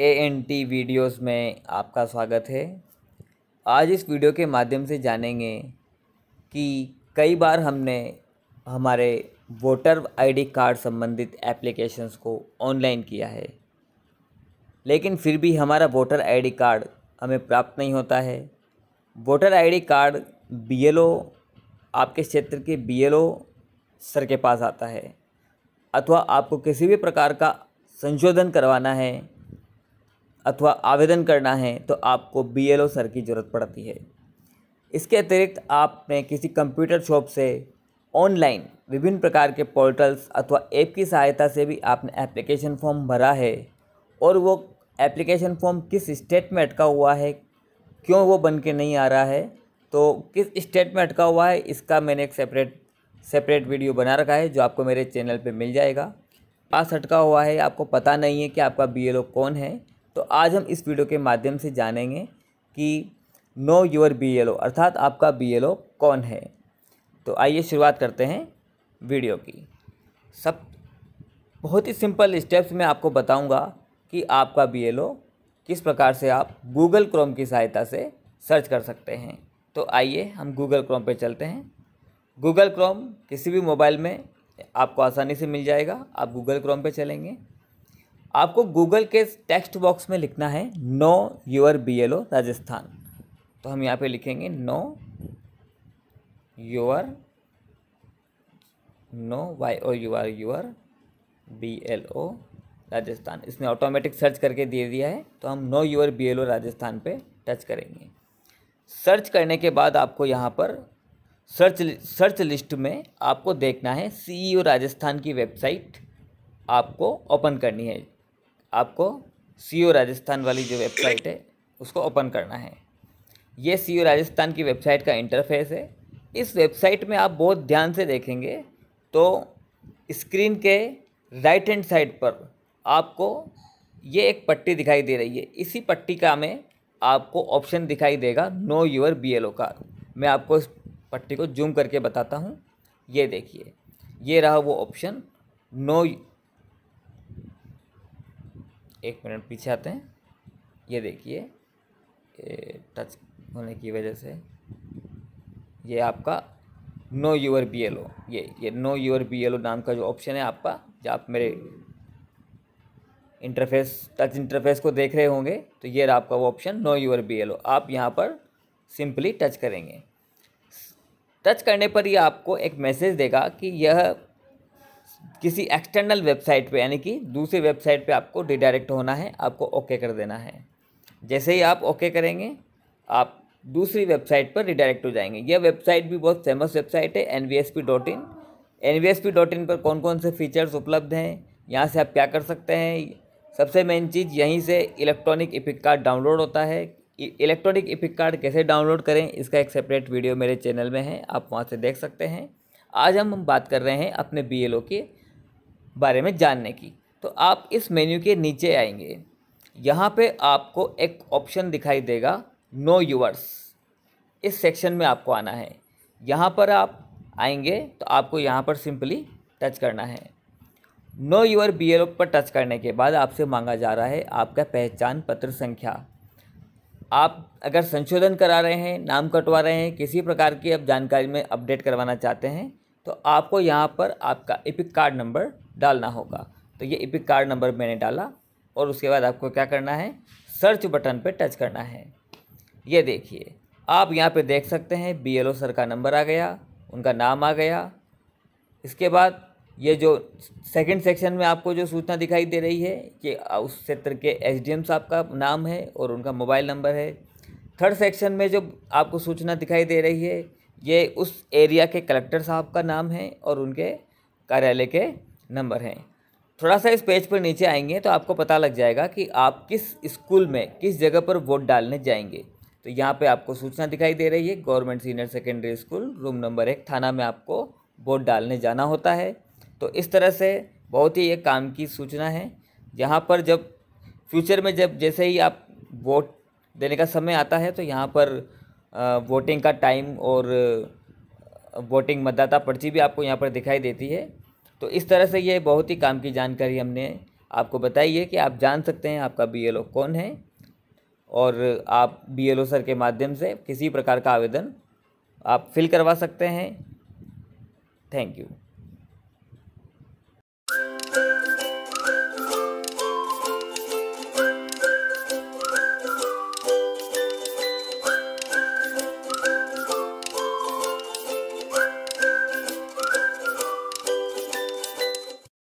A N T videos में आपका स्वागत है आज इस वीडियो के माध्यम से जानेंगे कि कई बार हमने हमारे वोटर आईडी कार्ड संबंधित एप्लीकेशंस को ऑनलाइन किया है लेकिन फिर भी हमारा वोटर आईडी कार्ड हमें प्राप्त नहीं होता है वोटर आईडी कार्ड बीएलओ आपके क्षेत्र के बीएलओ सर के पास आता है अथवा आपको किसी भी प्रकार का संशोधन करवाना है अथवा आवेदन करना है तो आपको बी सर की ज़रूरत पड़ती है इसके अतिरिक्त आपने किसी कंप्यूटर शॉप से ऑनलाइन विभिन्न प्रकार के पोर्टल्स अथवा ऐप की सहायता से भी आपने एप्लीकेशन फॉर्म भरा है और वो एप्लीकेशन फॉर्म किस स्टेट में अटका हुआ है क्यों वो बन के नहीं आ रहा है तो किस स्टेट में अटका हुआ है इसका मैंने एक सेपरेट सेपरेट वीडियो बना रखा है जो आपको मेरे चैनल पे मिल जाएगा पास अटका हुआ है आपको पता नहीं है कि आपका ओ कौन है तो आज हम इस वीडियो के माध्यम से जानेंगे कि know your B L O अर्थात आपका बी एल ओ कौन है तो आइए शुरुआत करते हैं वीडियो की सब बहुत ही सिंपल स्टेप्स में आपको बताऊंगा कि आपका बी एल ओ किस प्रकार से आप गूगल क्रोम की सहायता से सर्च कर सकते हैं तो आइए हम गूगल क्रोम पर चलते हैं गूगल क्रोम किसी भी मोबाइल में आपको आसानी से मिल जाएगा आप गूगल क्रोम पर चलेंगे आपको गूगल के टेक्स्ट बॉक्स में लिखना है know your B L O Rajasthan तो हम यहाँ पे लिखेंगे know your know Y O U R your B L O Rajasthan इसने ऑटोमेटिक सर्च करके दे दिया है तो हम know your B L O Rajasthan पे टच करेंगे सर्च करने के बाद आपको यहाँ पर सर्च सर्च लिस्ट में आपको देखना है सी ओ e राजस्थान की वेबसाइट आपको ओपन करनी है आपको सी राजस्थान वाली जो वेबसाइट है उसको ओपन करना है ये सी राजस्थान की वेबसाइट का इंटरफेस है इस वेबसाइट में आप बहुत ध्यान से देखेंगे तो स्क्रीन के राइट हैंड साइड पर आपको ये एक पट्टी दिखाई दे रही है इसी पट्टी का में आपको ऑप्शन दिखाई देगा know your B L O कार मैं आपको इस पट्टी को जूम करके बताता हूँ ये देखिए ये रहा वो ऑप्शन नो एक मिनट पीछे आते हैं ये देखिए टच होने की वजह से ये आपका know your B L O ये ये know your B L O नाम का जो ऑप्शन है आपका जो आप मेरे इंटरफेस टच इंटरफेस को देख रहे होंगे तो ये रहा आपका वो option know your B L O आप यहाँ पर सिंपली टच करेंगे टच करने पर ये आपको एक मैसेज देगा कि यह किसी एक्सटर्नल वेबसाइट पे यानी कि दूसरी वेबसाइट पे आपको रिडायरेक्ट होना है आपको ओके कर देना है जैसे ही आप ओके करेंगे आप दूसरी वेबसाइट पर रिडायरेक्ट हो जाएंगे यह वेबसाइट भी बहुत फेमस वेबसाइट है N V S P dot in N V S P dot in पर कौन कौन से फीचर्स उपलब्ध हैं यहाँ से आप क्या कर सकते हैं सबसे मेन चीज़ यहीं से इलेक्ट्रॉनिक इपिक कार्ड डाउनलोड होता है इलेक्ट्रॉनिक इपिक कार्ड कैसे डाउनलोड करें इसका एक सेपरेट वीडियो मेरे चैनल में है आप वहाँ से देख सकते हैं आज हम बात कर रहे हैं अपने बी के बारे में जानने की तो आप इस मेन्यू के नीचे आएंगे यहाँ पे आपको एक ऑप्शन दिखाई देगा नो यूवर्स इस सेक्शन में आपको आना है यहाँ पर आप आएंगे तो आपको यहाँ पर सिंपली टच करना है नो यूअर बी पर टच करने के बाद आपसे मांगा जा रहा है आपका पहचान पत्र संख्या आप अगर संशोधन करा रहे हैं नाम कटवा रहे हैं किसी प्रकार की आप जानकारी में अपडेट करवाना चाहते हैं तो आपको यहाँ पर आपका इपिक कार्ड नंबर डालना होगा तो ये इपिक कार्ड नंबर मैंने डाला और उसके बाद आपको क्या करना है सर्च बटन पर टच करना है ये देखिए आप यहाँ पर देख सकते हैं बी सर का नंबर आ गया उनका नाम आ गया इसके बाद ये जो सेकंड सेक्शन में आपको जो सूचना दिखाई दे रही है कि उस क्षेत्र के एसडीएम साहब का नाम है और उनका मोबाइल नंबर है थर्ड सेक्शन में जो आपको सूचना दिखाई दे रही है ये उस एरिया के कलेक्टर साहब का नाम है और उनके कार्यालय के नंबर हैं थोड़ा सा इस पेज पर नीचे आएंगे तो आपको पता लग जाएगा कि आप किस स्कूल में किस जगह पर वोट डालने जाएंगे तो यहाँ पे आपको सूचना दिखाई दे रही है government senior secondary school room number एक थाना में आपको वोट डालने जाना होता है तो इस तरह से बहुत ही एक काम की सूचना है यहाँ पर जब फ्यूचर में जब जैसे ही आप वोट देने का समय आता है तो यहाँ पर वोटिंग का टाइम और वोटिंग मतदाता पर्ची भी आपको यहाँ पर दिखाई देती है तो इस तरह से ये बहुत ही काम की जानकारी हमने आपको बताई है कि आप जान सकते हैं आपका बी कौन है और आप बी सर के माध्यम से किसी प्रकार का आवेदन आप फिल करवा सकते हैं थैंक यू